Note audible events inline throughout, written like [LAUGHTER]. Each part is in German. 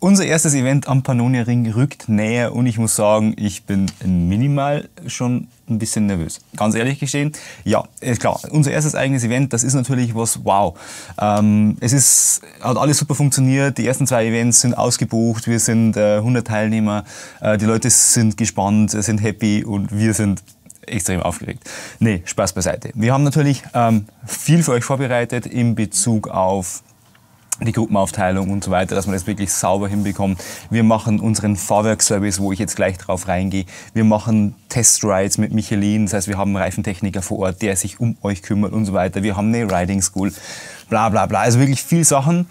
Unser erstes Event am Pannonia Ring rückt näher und ich muss sagen, ich bin minimal schon ein bisschen nervös. Ganz ehrlich gestehen, ja, äh, klar, unser erstes eigenes Event, das ist natürlich was wow. Ähm, es ist, hat alles super funktioniert, die ersten zwei Events sind ausgebucht, wir sind äh, 100 Teilnehmer, äh, die Leute sind gespannt, äh, sind happy und wir sind extrem aufgeregt. Nee, Spaß beiseite. Wir haben natürlich ähm, viel für euch vorbereitet in Bezug auf die Gruppenaufteilung und so weiter, dass man das wirklich sauber hinbekommt. Wir machen unseren Fahrwerkservice, wo ich jetzt gleich drauf reingehe. Wir machen Testrides mit Michelin, das heißt, wir haben einen Reifentechniker vor Ort, der sich um euch kümmert und so weiter. Wir haben eine Riding School, bla bla bla. Also wirklich viel Sachen.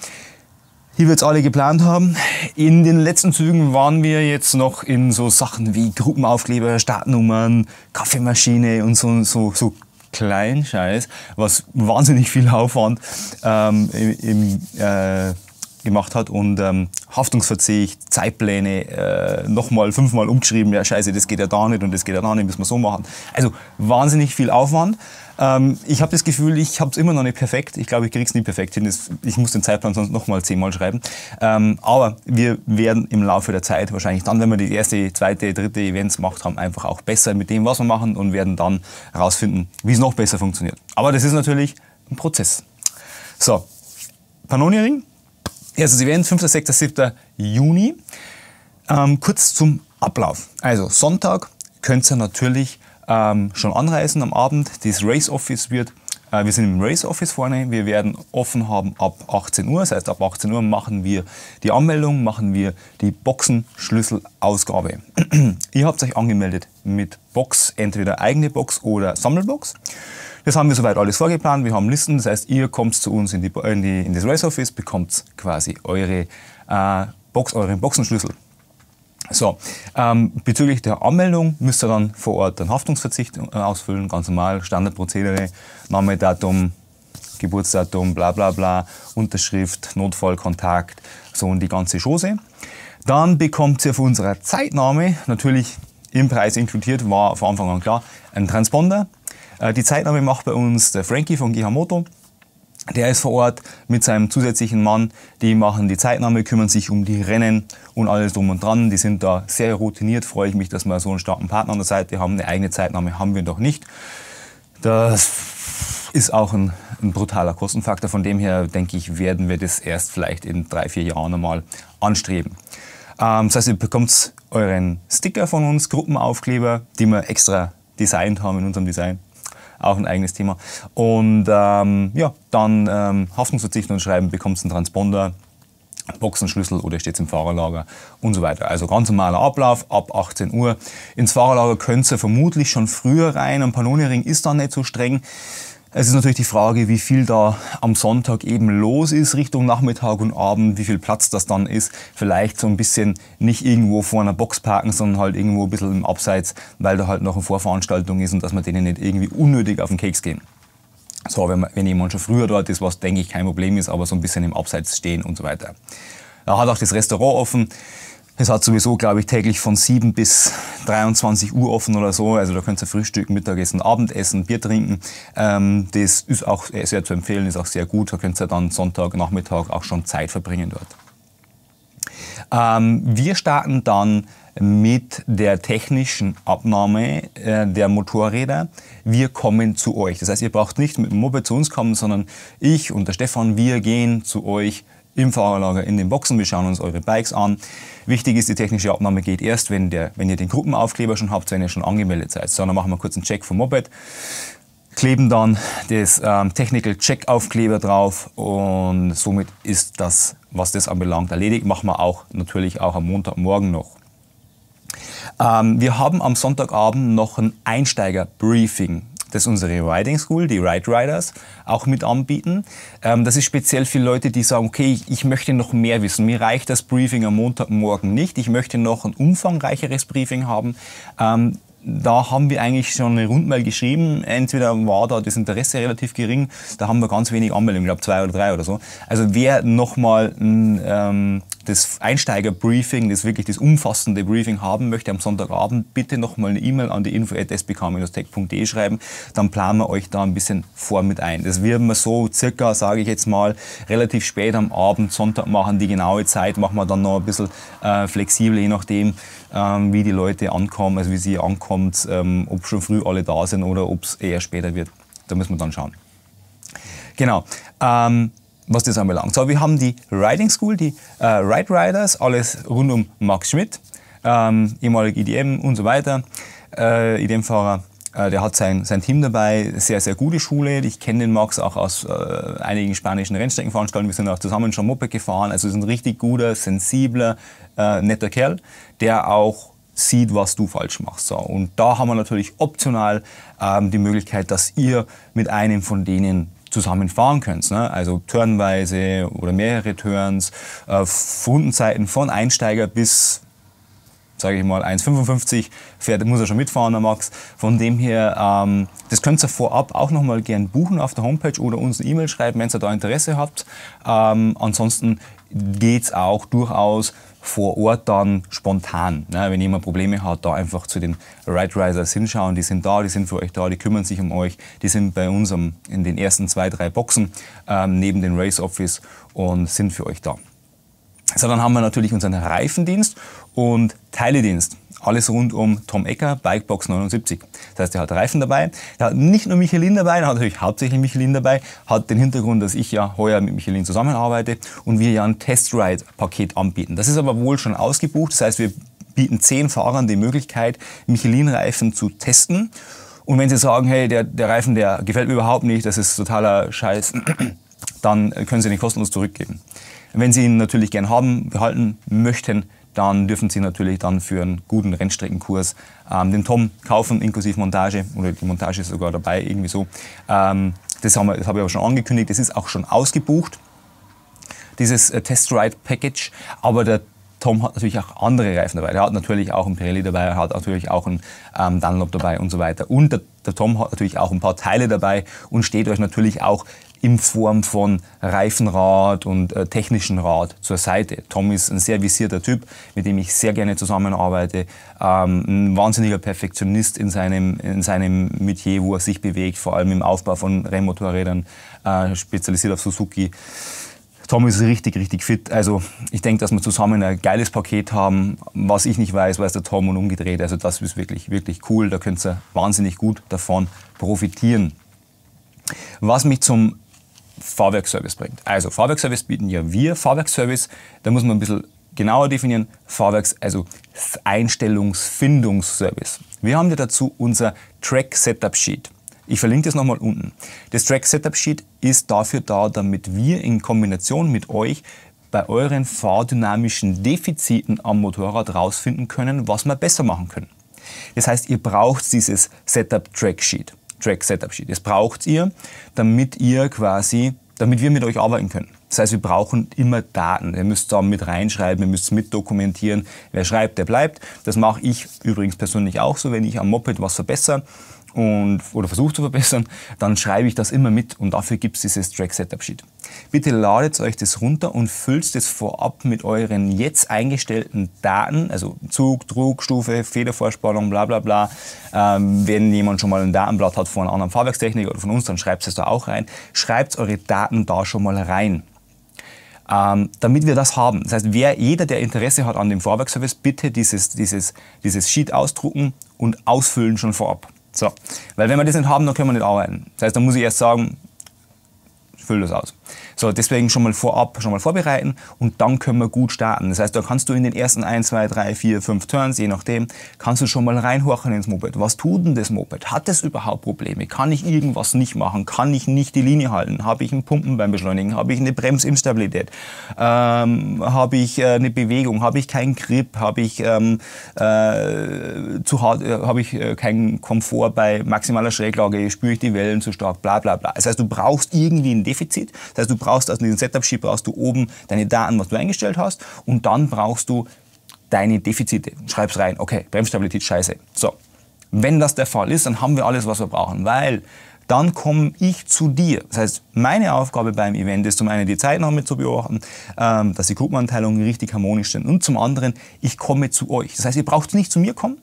Hier wird's alle geplant haben. In den letzten Zügen waren wir jetzt noch in so Sachen wie Gruppenaufkleber, Startnummern, Kaffeemaschine und so, so, so Scheiß, was wahnsinnig viel Aufwand ähm, im, äh, gemacht hat und ähm, Haftungsverzicht, Zeitpläne äh, nochmal fünfmal umgeschrieben, ja scheiße, das geht ja da nicht und das geht ja da nicht, müssen wir so machen. Also wahnsinnig viel Aufwand. Ähm, ich habe das Gefühl, ich habe es immer noch nicht perfekt. Ich glaube, ich kriege es nie perfekt hin. Ich muss den Zeitplan sonst nochmal zehnmal schreiben. Ähm, aber wir werden im Laufe der Zeit wahrscheinlich dann, wenn wir die erste, zweite, dritte Events gemacht haben, einfach auch besser mit dem, was wir machen und werden dann herausfinden, wie es noch besser funktioniert. Aber das ist natürlich ein Prozess. So, Pannoniering. Erstes Event, 5., 6., 7. Juni. Ähm, kurz zum Ablauf. Also Sonntag könnt ihr natürlich ähm, schon anreisen am Abend. Das Race Office wird, äh, wir sind im Race Office vorne, wir werden offen haben ab 18 Uhr. Das heißt, ab 18 Uhr machen wir die Anmeldung, machen wir die Boxenschlüsselausgabe. [CLEARS THROAT] Ihr habt euch angemeldet mit Box, entweder eigene Box oder Sammelbox. Das haben wir soweit alles vorgeplant. Wir haben Listen. Das heißt, ihr kommt zu uns in, die, in, die, in das Race Office, bekommt quasi eure äh, Box, euren Boxenschlüssel. So, ähm, bezüglich der Anmeldung müsst ihr dann vor Ort einen Haftungsverzicht äh, ausfüllen, ganz normal, Standardprozedere, Name, Datum, Geburtsdatum, bla bla bla, Unterschrift, Notfallkontakt, so und die ganze Chose. Dann bekommt ihr von unserer Zeitnahme, natürlich im Preis inkludiert, war von Anfang an klar, einen Transponder. Äh, die Zeitnahme macht bei uns der Frankie von Gihamoto. Der ist vor Ort mit seinem zusätzlichen Mann, die machen die Zeitnahme, kümmern sich um die Rennen und alles drum und dran. Die sind da sehr routiniert, freue ich mich, dass wir so einen starken Partner an der Seite haben. Eine eigene Zeitnahme haben wir doch nicht. Das ist auch ein, ein brutaler Kostenfaktor. Von dem her, denke ich, werden wir das erst vielleicht in drei, vier Jahren einmal anstreben. Ähm, das heißt, ihr bekommt euren Sticker von uns, Gruppenaufkleber, die wir extra designt haben in unserem Design auch ein eigenes Thema. Und ähm, ja, dann ähm, Haftungsverzichten und Schreiben, bekommst einen Transponder, Boxenschlüssel oder steht es im Fahrerlager und so weiter. Also ganz normaler Ablauf ab 18 Uhr. Ins Fahrerlager könnt ihr vermutlich schon früher rein. Ein Pannoniering ist dann nicht so streng. Es ist natürlich die Frage, wie viel da am Sonntag eben los ist Richtung Nachmittag und Abend, wie viel Platz das dann ist. Vielleicht so ein bisschen nicht irgendwo vor einer Box parken, sondern halt irgendwo ein bisschen im Abseits, weil da halt noch eine Vorveranstaltung ist und dass wir denen nicht irgendwie unnötig auf den Keks gehen. So, wenn, man, wenn jemand schon früher dort ist, was denke ich kein Problem ist, aber so ein bisschen im Abseits stehen und so weiter. Da hat auch das Restaurant offen. Es hat sowieso, glaube ich, täglich von 7 bis 23 Uhr offen oder so. Also da könnt ihr frühstücken, Mittagessen, Abendessen, Bier trinken. Ähm, das ist auch sehr zu empfehlen, ist auch sehr gut. Da könnt ihr dann Sonntag, Nachmittag auch schon Zeit verbringen dort. Ähm, wir starten dann mit der technischen Abnahme äh, der Motorräder. Wir kommen zu euch. Das heißt, ihr braucht nicht mit dem Moped zu uns kommen, sondern ich und der Stefan, wir gehen zu euch im Fahrerlager, in den Boxen. Wir schauen uns eure Bikes an. Wichtig ist, die technische Abnahme geht erst, wenn, der, wenn ihr den Gruppenaufkleber schon habt, wenn ihr schon angemeldet seid. So, dann machen wir kurz einen Check vom Moped, kleben dann das ähm, Technical Check Aufkleber drauf und somit ist das, was das anbelangt, erledigt. Machen wir auch natürlich auch am Montagmorgen noch. Ähm, wir haben am Sonntagabend noch ein Einsteiger-Briefing das unsere Riding School, die Ride Riders, auch mit anbieten. Ähm, das ist speziell für Leute, die sagen, okay, ich möchte noch mehr wissen. Mir reicht das Briefing am Montagmorgen nicht. Ich möchte noch ein umfangreicheres Briefing haben. Ähm, da haben wir eigentlich schon eine Rundmail geschrieben. Entweder war da das Interesse relativ gering, da haben wir ganz wenig Anmeldungen, ich glaube zwei oder drei oder so. Also wer nochmal ein ähm, das Einsteiger-Briefing, das wirklich das umfassende Briefing haben möchte am Sonntagabend, bitte nochmal eine E-Mail an die info info.sbk-tech.de schreiben. Dann planen wir euch da ein bisschen vor mit ein. Das werden wir so circa, sage ich jetzt mal, relativ spät am Abend, Sonntag machen. Die genaue Zeit machen wir dann noch ein bisschen äh, flexibel, je nachdem, ähm, wie die Leute ankommen, also wie sie ankommt, ähm, ob schon früh alle da sind oder ob es eher später wird. Da müssen wir dann schauen. Genau. Ähm, was das anbelangt. So, wir haben die Riding School, die äh, Ride Riders, alles rund um Max Schmidt, ähm, ehemalig IDM und so weiter, äh, IDM-Fahrer. Äh, der hat sein, sein Team dabei, sehr, sehr gute Schule. Ich kenne den Max auch aus äh, einigen spanischen Rennstreckenveranstaltungen. Wir sind auch zusammen schon Moped gefahren. Also ist ein richtig guter, sensibler, äh, netter Kerl, der auch sieht, was du falsch machst. So, und da haben wir natürlich optional ähm, die Möglichkeit, dass ihr mit einem von denen zusammenfahren fahren könnt. Ne? Also turnweise oder mehrere Turns, äh, Rundenzeiten von Einsteiger bis sage ich mal, 1,55 fährt, muss er schon mitfahren, der Max. Von dem her, ähm, das könnt ihr vorab auch nochmal gern buchen auf der Homepage oder uns eine E-Mail schreiben, wenn ihr da Interesse habt. Ähm, ansonsten geht es auch durchaus vor Ort dann spontan. Ne? Wenn jemand Probleme hat, da einfach zu den Ride Risers hinschauen. Die sind da, die sind für euch da, die kümmern sich um euch. Die sind bei uns in den ersten zwei, drei Boxen ähm, neben dem Race Office und sind für euch da. So, dann haben wir natürlich unseren Reifendienst und Teiledienst. Alles rund um Tom Ecker, Bikebox 79. Das heißt, er hat Reifen dabei. Er hat nicht nur Michelin dabei, er hat natürlich hauptsächlich Michelin dabei. Hat den Hintergrund, dass ich ja heuer mit Michelin zusammenarbeite und wir ja ein Testride-Paket anbieten. Das ist aber wohl schon ausgebucht. Das heißt, wir bieten zehn Fahrern die Möglichkeit, Michelin-Reifen zu testen. Und wenn sie sagen, hey, der, der Reifen, der gefällt mir überhaupt nicht, das ist totaler Scheiß, [CLEARS THROAT] dann können sie den kostenlos zurückgeben. Wenn Sie ihn natürlich gern haben, behalten möchten, dann dürfen Sie natürlich dann für einen guten Rennstreckenkurs ähm, den Tom kaufen, inklusive Montage, oder die Montage ist sogar dabei, irgendwie so. Ähm, das, haben wir, das habe ich aber schon angekündigt, das ist auch schon ausgebucht, dieses äh, Test Package, aber der Tom hat natürlich auch andere Reifen dabei. Er hat natürlich auch einen Pirelli dabei, er hat natürlich auch einen ähm, Dunlop dabei und so weiter. Und der, der Tom hat natürlich auch ein paar Teile dabei und steht euch natürlich auch in Form von Reifenrad und äh, technischen Rad zur Seite. Tom ist ein sehr visierter Typ, mit dem ich sehr gerne zusammenarbeite. Ähm, ein wahnsinniger Perfektionist in seinem, in seinem Metier, wo er sich bewegt, vor allem im Aufbau von Rennmotorrädern, äh, spezialisiert auf Suzuki. Tom ist richtig, richtig fit. Also ich denke, dass wir zusammen ein geiles Paket haben. Was ich nicht weiß, weiß der Tom und umgedreht. Also das ist wirklich, wirklich cool. Da könnt ihr wahnsinnig gut davon profitieren. Was mich zum Fahrwerkservice bringt. Also Fahrwerkservice bieten ja wir. Fahrwerkservice, da muss man ein bisschen genauer definieren. Fahrwerks, also Einstellungsfindungsservice. Wir haben ja dazu unser Track Setup Sheet. Ich verlinke das nochmal unten. Das Track Setup Sheet ist dafür da, damit wir in Kombination mit euch bei euren fahrdynamischen Defiziten am Motorrad rausfinden können, was wir besser machen können. Das heißt, ihr braucht dieses Setup Track Sheet. Track-Setup-Sheet. Das braucht ihr, damit ihr quasi, damit wir mit euch arbeiten können. Das heißt, wir brauchen immer Daten. Ihr müsst da mit reinschreiben, ihr müsst mit dokumentieren. Wer schreibt, der bleibt. Das mache ich übrigens persönlich auch so, wenn ich am Moped was verbessere und, oder versuche zu verbessern, dann schreibe ich das immer mit und dafür gibt es dieses Track-Setup-Sheet. Bitte ladet euch das runter und füllt es vorab mit euren jetzt eingestellten Daten, also Zug, Druck, Stufe, Federvorspannung, bla bla bla. Ähm, wenn jemand schon mal ein Datenblatt hat von einer anderen Fahrwerkstechnik oder von uns, dann schreibt es da auch rein. Schreibt eure Daten da schon mal rein. Ähm, damit wir das haben. Das heißt, wer, jeder, der Interesse hat an dem Fahrwerkservice, bitte dieses, dieses, dieses Sheet ausdrucken und ausfüllen schon vorab. So, weil wenn wir das nicht haben, dann können wir nicht arbeiten. Das heißt, dann muss ich erst sagen, füll das aus. So, deswegen schon mal vorab, schon mal vorbereiten und dann können wir gut starten. Das heißt, da kannst du in den ersten 1, 2, 3, 4, 5 Turns, je nachdem, kannst du schon mal reinhorchen ins Moped. Was tut denn das Moped? Hat es überhaupt Probleme? Kann ich irgendwas nicht machen? Kann ich nicht die Linie halten? Habe ich einen Pumpen beim Beschleunigen? Habe ich eine Bremsinstabilität? Ähm, habe ich äh, eine Bewegung? Habe ich keinen Grip? Habe ich, ähm, äh, zu hart, äh, habe ich äh, keinen Komfort bei maximaler Schräglage? Spüre ich die Wellen zu stark? Bla bla bla. Das heißt, du brauchst irgendwie einen Definitiv Defizit. Das heißt, du brauchst aus also diesem Setup-Sheet brauchst du oben deine Daten, was du eingestellt hast, und dann brauchst du deine Defizite. Schreib's rein, okay, Bremsstabilität scheiße. So. Wenn das der Fall ist, dann haben wir alles, was wir brauchen, weil dann komme ich zu dir. Das heißt, meine Aufgabe beim Event ist zum einen die Zeitnahme zu beobachten, ähm, dass die Gruppenanteilungen richtig harmonisch sind und zum anderen, ich komme zu euch. Das heißt, ihr braucht nicht zu mir kommen,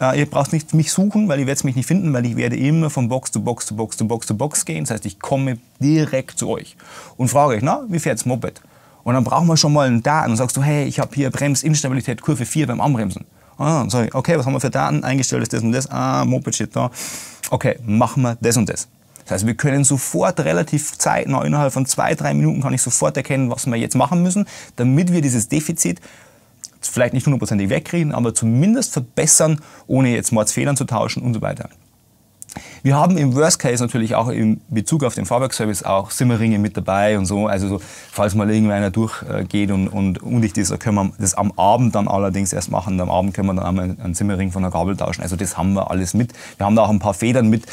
äh, ihr braucht nicht mich suchen, weil ihr werdet mich nicht finden, weil ich werde immer von Box zu Box zu Box zu Box zu Box gehen. Das heißt, ich komme direkt zu euch und frage euch, na, wie fährt's Moped? Und dann brauchen wir schon mal einen Daten. Und sagst du, hey, ich habe hier Bremsinstabilität Kurve 4 beim Anbremsen. Ah, sorry, okay, was haben wir für Daten? Eingestellt ist das und das. Ah, Moped steht da. Okay, machen wir das und das. Das heißt, wir können sofort relativ zeitnah, innerhalb von zwei, drei Minuten kann ich sofort erkennen, was wir jetzt machen müssen, damit wir dieses Defizit vielleicht nicht hundertprozentig wegkriegen, aber zumindest verbessern, ohne jetzt Mordsfedern zu tauschen und so weiter. Wir haben im Worst Case natürlich auch in Bezug auf den Fahrwerkservice auch Simmerringe mit dabei und so. Also so, falls mal irgendeiner durchgeht und, und undicht ist, können wir das am Abend dann allerdings erst machen. Und am Abend können wir dann einmal einen Simmerring von der Gabel tauschen. Also das haben wir alles mit. Wir haben da auch ein paar Federn mit.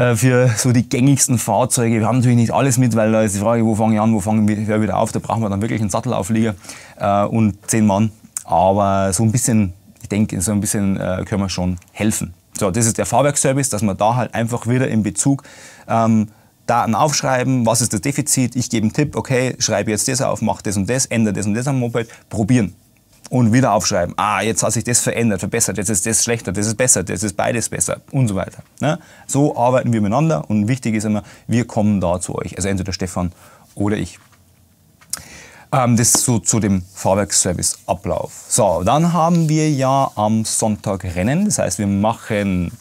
Äh, für so die gängigsten Fahrzeuge. Wir haben natürlich nicht alles mit, weil da ist die Frage, wo fange ich an, wo fange ich wieder auf. Da brauchen wir dann wirklich einen Sattelauflieger äh, und zehn Mann. Aber so ein bisschen, ich denke, so ein bisschen äh, können wir schon helfen. So, das ist der Fahrwerkservice, dass man da halt einfach wieder in Bezug ähm, Daten aufschreiben, was ist das Defizit, ich gebe einen Tipp, okay, schreibe jetzt das auf, mach das und das, ändere das und das am Moped, probieren und wieder aufschreiben. Ah, jetzt hat sich das verändert, verbessert, jetzt ist das schlechter, das ist besser, das ist beides besser und so weiter. Ne? So arbeiten wir miteinander und wichtig ist immer, wir kommen da zu euch. Also entweder Stefan oder ich. Ähm, das so zu dem Fahrwerksservice-Ablauf. So, dann haben wir ja am Sonntag Rennen. Das heißt, wir machen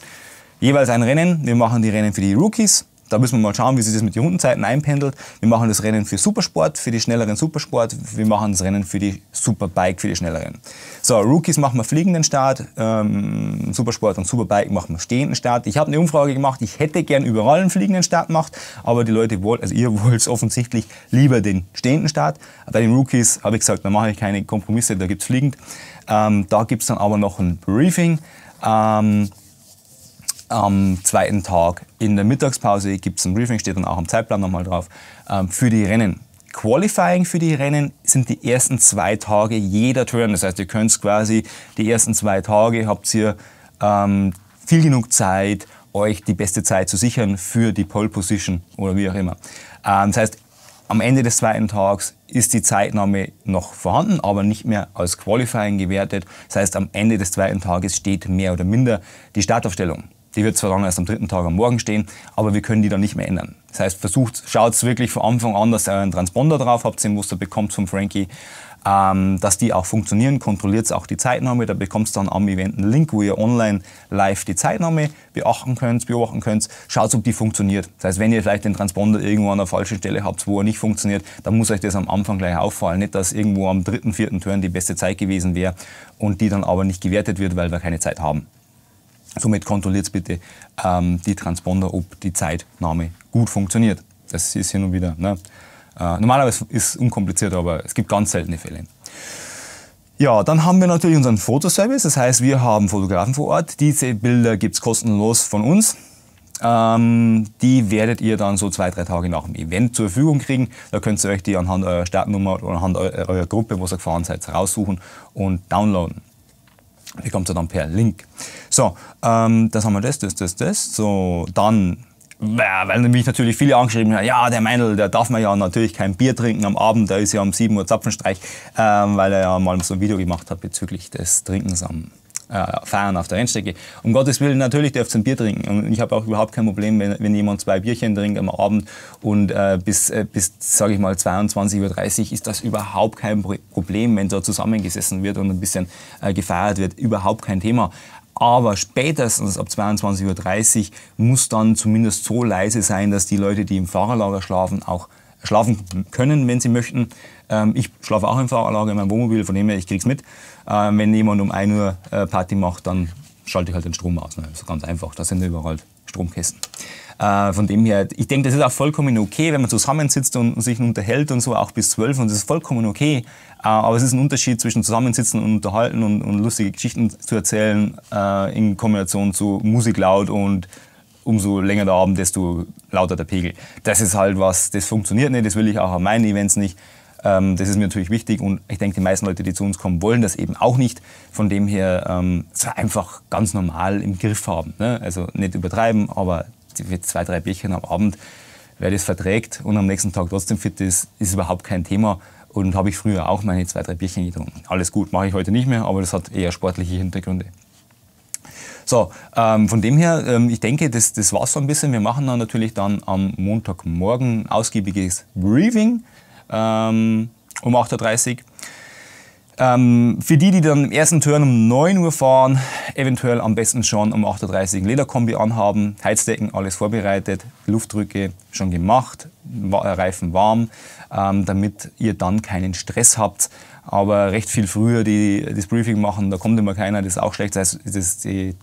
jeweils ein Rennen. Wir machen die Rennen für die Rookies da müssen wir mal schauen, wie sich das mit den Rundenzeiten einpendelt. Wir machen das Rennen für Supersport, für die schnelleren Supersport. Wir machen das Rennen für die Superbike, für die schnelleren. So, Rookies machen wir fliegenden Start, ähm, Supersport und Superbike machen wir stehenden Start. Ich habe eine Umfrage gemacht, ich hätte gern überall einen fliegenden Start gemacht, aber die Leute wollen, also ihr [LAUGHS] wollt offensichtlich lieber den stehenden Start. Bei den Rookies habe ich gesagt, da mache ich keine Kompromisse, da gibt es fliegend. Ähm, da gibt es dann aber noch ein Briefing. Ähm, am zweiten Tag in der Mittagspause gibt es ein Briefing, steht dann auch am Zeitplan nochmal drauf, ähm, für die Rennen. Qualifying für die Rennen sind die ersten zwei Tage jeder Turn. Das heißt, ihr könnt quasi die ersten zwei Tage, habt ihr ähm, viel genug Zeit, euch die beste Zeit zu sichern für die Pole Position oder wie auch immer. Ähm, das heißt, am Ende des zweiten Tags ist die Zeitnahme noch vorhanden, aber nicht mehr als Qualifying gewertet. Das heißt, am Ende des zweiten Tages steht mehr oder minder die Startaufstellung. Die wird zwar dann erst am dritten Tag am Morgen stehen, aber wir können die dann nicht mehr ändern. Das heißt, versucht, schaut wirklich von Anfang an, dass ihr einen Transponder drauf habt, den Muster bekommt vom Frankie, ähm, dass die auch funktionieren. Kontrolliert auch die Zeitnahme. Da bekommst du dann am Event einen Link, wo ihr online live die Zeitnahme beachten könnt, beobachten könnt. Schaut, ob die funktioniert. Das heißt, wenn ihr vielleicht den Transponder irgendwo an der falschen Stelle habt, wo er nicht funktioniert, dann muss euch das am Anfang gleich auffallen. Nicht, dass irgendwo am dritten, vierten Turn die beste Zeit gewesen wäre und die dann aber nicht gewertet wird, weil wir keine Zeit haben. Somit kontrolliert bitte ähm, die Transponder, ob die Zeitnahme gut funktioniert. Das ist hin und wieder. Ne? Äh, normalerweise ist es unkompliziert, aber es gibt ganz seltene Fälle. Ja, dann haben wir natürlich unseren Fotoservice. Das heißt, wir haben Fotografen vor Ort. Diese Bilder gibt es kostenlos von uns. Ähm, die werdet ihr dann so zwei, drei Tage nach dem Event zur Verfügung kriegen. Da könnt ihr euch die anhand eurer Startnummer oder anhand eurer Gruppe, wo ihr gefahren seid, raussuchen und downloaden. Die kommt dann per Link. So, ähm, das haben wir das, das, das, das. So, dann weil mich natürlich viele angeschrieben haben, ja, der Meinl, der darf man ja natürlich kein Bier trinken am Abend, der ist ja um 7 Uhr Zapfenstreich, ähm, weil er ja mal so ein Video gemacht hat bezüglich des Trinkens am äh, feiern auf der Rennstrecke. Um Gottes Willen, natürlich dürft ihr ein Bier trinken. Und ich habe auch überhaupt kein Problem, wenn, wenn jemand zwei Bierchen trinkt am Abend und äh, bis, äh, bis sage ich mal, 22.30 Uhr ist das überhaupt kein Problem, wenn da zusammengesessen wird und ein bisschen äh, gefeiert wird. Überhaupt kein Thema. Aber spätestens ab 22.30 Uhr muss dann zumindest so leise sein, dass die Leute, die im Fahrerlager schlafen, auch schlafen können, wenn sie möchten. Ähm, ich schlafe auch in Fahranlage in meinem Wohnmobil, von dem her, ich krieg's mit. Ähm, wenn jemand um 1 Uhr äh, Party macht, dann schalte ich halt den Strom aus. Ne? Das ganz einfach, da sind überall Stromkästen. Äh, von dem her, ich denke, das ist auch vollkommen okay, wenn man zusammensitzt und, sich unterhält und so, auch bis 12 und das ist vollkommen okay. Äh, aber es ist ein Unterschied zwischen Zusammensitzen und Unterhalten und, und lustige Geschichten zu erzählen äh, in Kombination zu Musik laut und umso länger der Abend, desto lauter der Pegel. Das ist halt was, das funktioniert nicht, das will ich auch an meinen Events nicht. Ähm, das ist mir natürlich wichtig und ich denke, die meisten Leute, die zu uns kommen, wollen das eben auch nicht. Von dem her ähm, es ähm, einfach ganz normal im Griff haben. Ne? Also nicht übertreiben, aber zwei, drei Bierchen am Abend, wer das verträgt und am nächsten Tag trotzdem fit ist, ist überhaupt kein Thema. Und habe ich früher auch meine zwei, drei Bierchen getrunken. Alles gut, mache ich heute nicht mehr, aber das hat eher sportliche Hintergründe. So, ähm, von dem her, ähm, ich denke, das, das es so ein bisschen. Wir machen dann natürlich dann am Montagmorgen ausgiebiges Briefing ähm, um 8.30 Uhr. Ähm, für die, die dann im ersten Turn um 9 Uhr fahren, eventuell am besten schon um 8.30 Uhr ein Lederkombi anhaben, Heizdecken, alles vorbereitet, Luftdrücke schon gemacht, äh, Reifen warm, ähm, damit ihr dann keinen Stress habt. Aber recht viel früher die, das Briefing machen, da kommt immer keiner, das ist auch schlecht. Das heißt, das, die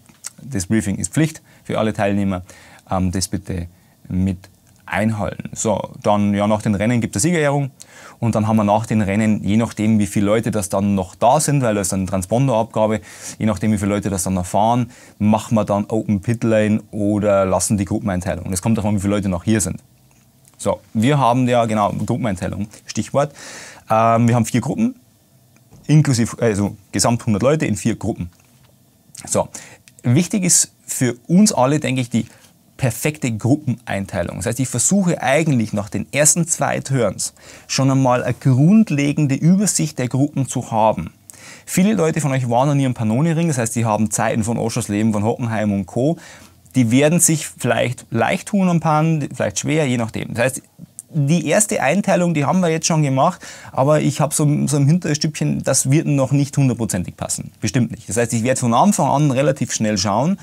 das Briefing ist Pflicht für alle Teilnehmer, ähm, das bitte mit einhalten. So, dann ja nach den Rennen gibt es Siegerehrung und dann haben wir nach den Rennen, je nachdem wie viele Leute das dann noch da sind, weil da ist dann Transponderabgabe, je nachdem wie viele Leute das dann noch fahren, machen wir dann Open Pit Lane oder lassen die Gruppeneinteilung. Das kommt davon, wie viele Leute noch hier sind. So, wir haben ja genau Gruppeneinteilung, Stichwort. Ähm, wir haben vier Gruppen, inklusive also gesamt 100 Leute in vier Gruppen. So, wichtig ist für uns alle, denke ich, die perfekte Gruppeneinteilung. Das heißt, ich versuche eigentlich nach den ersten zwei Turns schon einmal eine grundlegende Übersicht der Gruppen zu haben. Viele Leute von euch waren an ihrem am ring das heißt, die haben Zeiten von Oschers Leben, von Hockenheim und Co. Die werden sich vielleicht leicht tun am Pan, vielleicht schwer, je nachdem. Das heißt, die erste Einteilung, die haben wir jetzt schon gemacht, aber ich habe so, so im Hinterstübchen, das wird noch nicht hundertprozentig passen. Bestimmt nicht. Das heißt, ich werde von Anfang an relativ schnell schauen,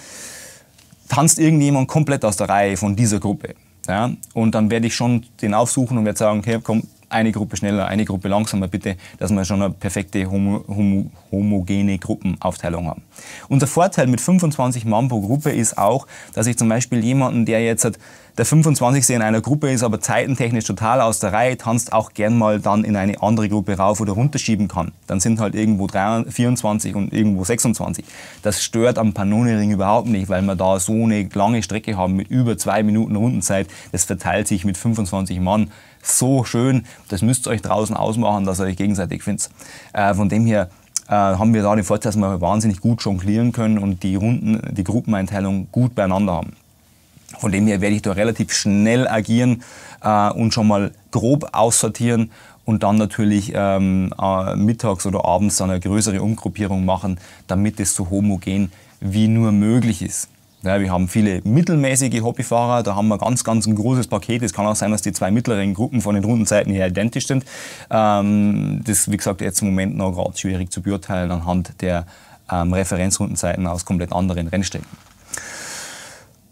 tanzt irgendjemand komplett aus der Reihe von dieser Gruppe. Ja? Und dann werde ich schon den aufsuchen und werde sagen, okay, komm, eine Gruppe schneller, eine Gruppe langsamer bitte, dass wir schon eine perfekte homo, homo, homogene Gruppenaufteilung haben. Unser Vorteil mit 25 Mann pro Gruppe ist auch, dass ich zum Beispiel jemanden, der jetzt hat, der 25. in einer Gruppe ist, aber zeitentechnisch total aus der Reihe tanzt, auch gern mal dann in eine andere Gruppe rauf oder runterschieben kann. Dann sind halt irgendwo 24 und irgendwo 26. Das stört am Pannonering überhaupt nicht, weil wir da so eine lange Strecke haben mit über zwei Minuten Rundenzeit. Das verteilt sich mit 25 Mann so schön. Das müsst ihr euch draußen ausmachen, dass ihr euch gegenseitig findet. Äh, von dem her äh, haben wir da den Vorteil, dass wir wahnsinnig gut jonglieren können und die Runden, die Gruppeneinteilung gut beieinander haben. Von dem her werde ich da relativ schnell agieren äh, und schon mal grob aussortieren und dann natürlich ähm, äh, mittags oder abends dann eine größere Umgruppierung machen, damit es so homogen wie nur möglich ist. Ja, wir haben viele mittelmäßige Hobbyfahrer, da haben wir ganz, ganz ein großes Paket. Es kann auch sein, dass die zwei mittleren Gruppen von den Rundenzeiten her identisch sind. Ähm, das wie gesagt, jetzt im Moment noch gerade schwierig zu beurteilen anhand der ähm, Referenzrundenzeiten aus komplett anderen Rennstrecken.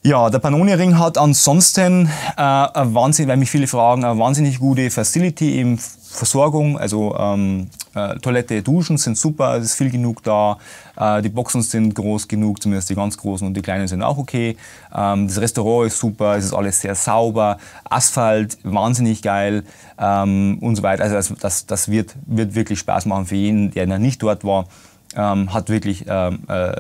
Ja, der Pannonia-Ring hat ansonsten äh, wahnsinnig, weil mich viele fragen, eine wahnsinnig gute Facility im Versorgung, also ähm, äh, Toilette, Duschen sind super, es ist viel genug da. Äh, die Boxen sind groß genug, zumindest die ganz großen und die kleinen sind auch okay. Ähm, das Restaurant ist super, es ist alles sehr sauber, Asphalt wahnsinnig geil ähm, und so weiter. Also das, das, das wird, wird wirklich Spaß machen für jeden, der noch nicht dort war. Ähm, hat wirklich ähm, äh,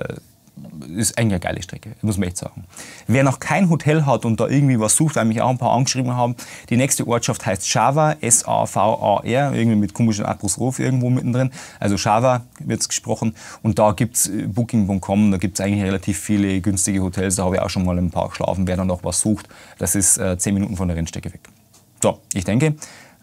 ist eigentlich eine geile Strecke, muss man echt sagen. Wer noch kein Hotel hat und da irgendwie was sucht, weil mich auch ein paar angeschrieben haben, die nächste Ortschaft heißt Shava, S-A-V-A-R, irgendwie mit komischem Apostroph irgendwo mittendrin. Also Shava wird es gesprochen und da gibt es äh, Booking.com, da gibt es eigentlich relativ viele günstige Hotels, da habe ich auch schon mal im Park geschlafen, wer da noch was sucht, das ist äh, 10 Minuten von der Rennstrecke weg. So, ich denke,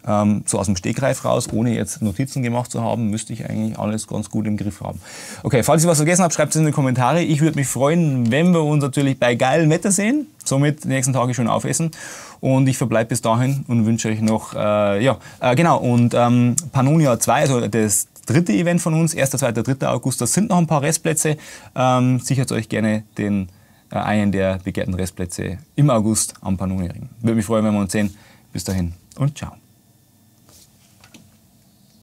ähm, so aus dem Stegreif raus, ohne jetzt Notizen gemacht zu haben, müsste ich eigentlich alles ganz gut im Griff haben. Okay, falls ich was vergessen habe, schreibt es in die Kommentare. Ich würde mich freuen, wenn wir uns natürlich bei geilem Wetter sehen. Somit die nächsten Tage schön aufessen. Und ich verbleibe bis dahin und wünsche euch noch, äh, ja, äh, genau, und ähm, Pannonia 2, also das dritte Event von uns, 1., 2., 3. August, da sind noch ein paar Restplätze. Ähm, sichert euch gerne den, äh, einen der begehrten Restplätze im August am pannonia Pannoniering. Würde mich freuen, wenn wir uns sehen. Bis dahin und ciao.